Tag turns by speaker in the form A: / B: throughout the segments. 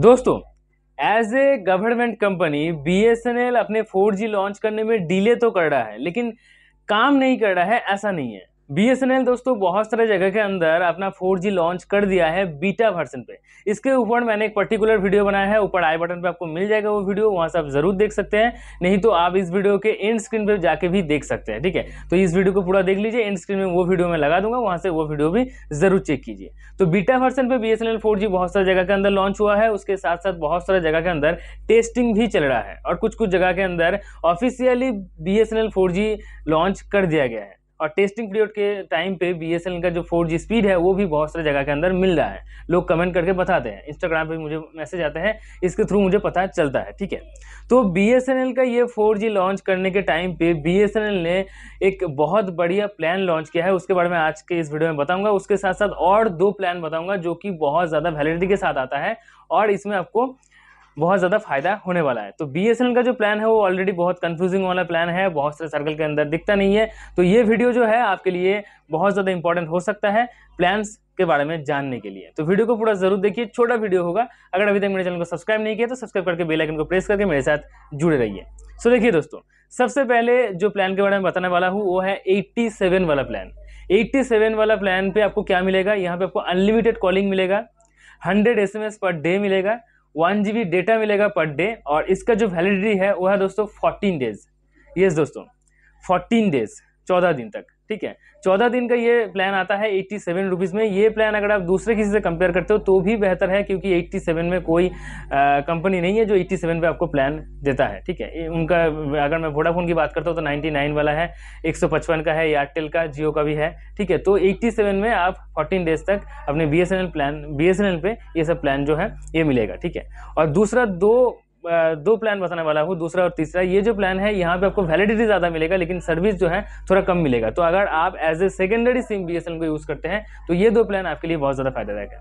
A: दोस्तों as a government company B अपने 4G launch करने में डिले तो कर रहा है लेकिन काम नहीं कर रहा है ऐसा नहीं है बी दोस्तों बहुत सारे जगह के अंदर अपना 4G लॉन्च कर दिया है बीटा वर्सन पे इसके ऊपर मैंने एक पर्टिकुलर वीडियो बनाया है ऊपर आई बटन पे आपको मिल जाएगा वो वीडियो वहां से आप जरूर देख सकते हैं नहीं तो आप इस वीडियो के एंड स्क्रीन पे जाके भी देख सकते हैं ठीक है तो इस वीडियो को पूरा देख लीजिए एंड स्क्रीन में वो वीडियो मैं लगा दूंगा वहां से वो वीडियो भी जरूर चेक कीजिए तो बीटा वर्सन पे बी एस बहुत सारी जगह के अंदर लॉन्च हुआ है उसके साथ साथ बहुत सारे जगह के अंदर टेस्टिंग भी चल रहा है और कुछ कुछ जगह के अंदर ऑफिसियली बी एस लॉन्च कर दिया गया है और टेस्टिंग पीरियड के टाइम पे बी का जो फोर स्पीड है वो भी बहुत सारे जगह के अंदर मिल रहा है लोग कमेंट करके बताते हैं इंस्टाग्राम पे मुझे मैसेज आते हैं इसके थ्रू मुझे पता चलता है ठीक है तो बी का ये फोर लॉन्च करने के टाइम पे बी ने एक बहुत बढ़िया प्लान लॉन्च किया है उसके बारे में आज के इस वीडियो में बताऊँगा उसके साथ साथ और दो प्लान बताऊँगा जो कि बहुत ज़्यादा वैलिडिटी के साथ आता है और इसमें आपको बहुत ज़्यादा फायदा होने वाला है तो बी का जो प्लान है वो ऑलरेडी बहुत कंफ्यूजिंग वाला प्लान है बहुत सारे सर्कल के अंदर दिखता नहीं है तो ये वीडियो जो है आपके लिए बहुत ज़्यादा इंपॉर्टेंट हो सकता है प्लान के बारे में जानने के लिए तो वीडियो को पूरा जरूर देखिए छोटा वीडियो होगा अगर अभी तक मेरे चैनल को सब्सक्राइब नहीं किया तो सब्सक्राइब करके बेल आइकन को प्रेस करके मेरे साथ जुड़े रहिए सो देखिए दोस्तों सबसे पहले जो प्लान के बारे में बताने वाला हूँ वो है 87 वाला प्लान 87 वाला प्लान पे आपको क्या मिलेगा यहाँ पे आपको अनलिमिटेड कॉलिंग मिलेगा हंड्रेड एस पर डे मिलेगा वन जी डेटा मिलेगा पर डे और इसका जो वैलिडिटी है वो है दोस्तों फोर्टीन डेज यस दोस्तों फोर्टीन डेज चौदह दिन तक ठीक है चौदह दिन का ये प्लान आता है एट्टी सेवन रुपीज़ में ये प्लान अगर आप दूसरे किसी से कंपेयर करते हो तो भी बेहतर है क्योंकि एट्टी सेवन में कोई कंपनी नहीं है जो एट्टी सेवन पर आपको प्लान देता है ठीक है उनका अगर मैं वोडाफोन की बात करता हूँ तो नाइन्टी नाइन वाला है एक सौ पचपन का है एयरटेल का जियो का भी है ठीक है तो एट्टी सेवन में आप फोर्टीन डेज तक अपने B S N L plan B S N L पे ये सब प्लान जो है ये मिलेगा ठीक है और दूसरा दो दो प्लान बताने वाला हूँ दूसरा और तीसरा ये जो प्लान है यहाँ पे आपको वैलिडिटी ज़्यादा मिलेगा लेकिन सर्विस जो है थोड़ा कम मिलेगा तो अगर आप as a secondary SIM B को यूज़ करते हैं तो ये दो प्लान आपके लिए बहुत ज़्यादा फायदेदायक है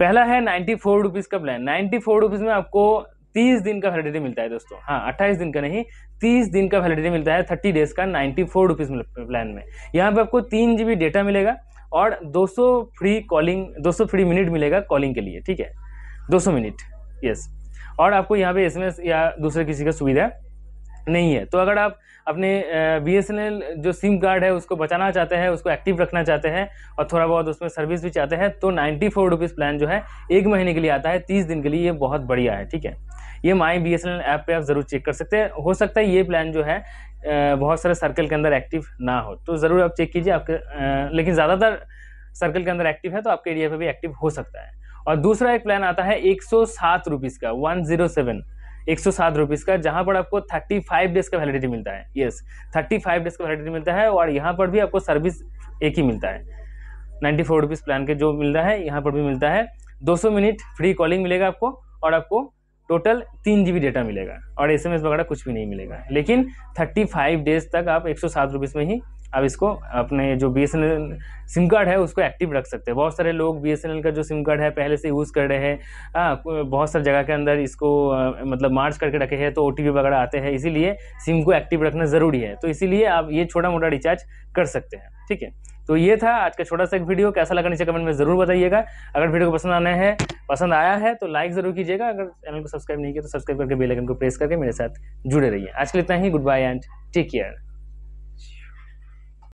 A: पहला है नाइन्टी फोर रुपीज़ का प्लान नाइन्टी फोर रुपीज़ में आपको तीस दिन का वैलिडिटी मिलता है दोस्तों हाँ अट्ठाईस दिन का नहीं तीस दिन का वैलिडिटी मिलता है थर्टी डेज़ का नाइन्टी फोर रुपीज़ प्लान में यहाँ पे आपको तीन जी डेटा मिलेगा और सौ फ्री कॉलिंग सौ फ्री मिनट मिलेगा कॉलिंग के लिए ठीक है सौ मिनट यस और आपको यहाँ पे एस या दूसरे किसी का सुविधा नहीं है तो अगर आप अपने बी जो सिम कार्ड है उसको बचाना चाहते हैं उसको एक्टिव रखना चाहते हैं और थोड़ा बहुत उसमें सर्विस भी चाहते हैं तो नाइन्टी फोर रुपीज़ प्लान जो है एक महीने के लिए आता है तीस दिन के लिए ये बहुत बढ़िया है ठीक है ये माई बी ऐप पर आप ज़रूर चेक कर सकते हैं हो सकता है ये प्लान जो है बहुत सारे सर्कल के अंदर एक्टिव ना हो तो ज़रूर आप चेक कीजिए आपके लेकिन ज़्यादातर सर्कल के अंदर एक्टिव है तो आपके एरिया पर भी एक्टिव हो सकता है और दूसरा एक प्लान आता है एक सौ सात रुपीज़ का वन जीरो सेवन एक सौ सात रुपीज़ का जहाँ पर आपको थर्टी फाइव डेज़ का वैलिडिटी मिलता है यस थर्टी फाइव डेज़ का वैलिडिटी मिलता है और यहाँ पर भी आपको सर्विस एक ही मिलता है नाइन्टी फोर रुपीज़ प्लान के जो मिल रहा है यहाँ पर भी मिलता है दो सौ मिनट फ्री कॉलिंग मिलेगा आपको और आपको टोटल तीन जी डेटा मिलेगा और एस वगैरह कुछ भी नहीं मिलेगा लेकिन थर्टी फाइव डेज़ तक आप एक सौ सात रुपीज़ में ही आप इसको अपने जो बी सिम कार्ड है उसको एक्टिव रख सकते हैं बहुत सारे लोग बी का जो सिम कार्ड है पहले से यूज़ कर रहे हैं हाँ, बहुत सारे जगह के अंदर इसको मतलब मार्च करके रखे हैं तो ओ वगैरह आते हैं इसीलिए सिम को एक्टिव रखना ज़रूरी है तो इसीलिए आप ये छोटा मोटा रिचार्ज कर सकते हैं ठीक है तो ये था आज का छोटा सा एक वीडियो कैसा लगा नीचे कमेंट में ज़रूर बताइएगा अगर वीडियो को पसंद आना है पसंद आया है तो लाइक ज़रूर कीजिएगा अगर चैनल को सब्सक्राइब नहीं किया तो सब्सक्राइब करके बेल आइकन को प्रेस करके मेरे साथ जुड़े रहिए आज के लिए इतना ही goodbye and take care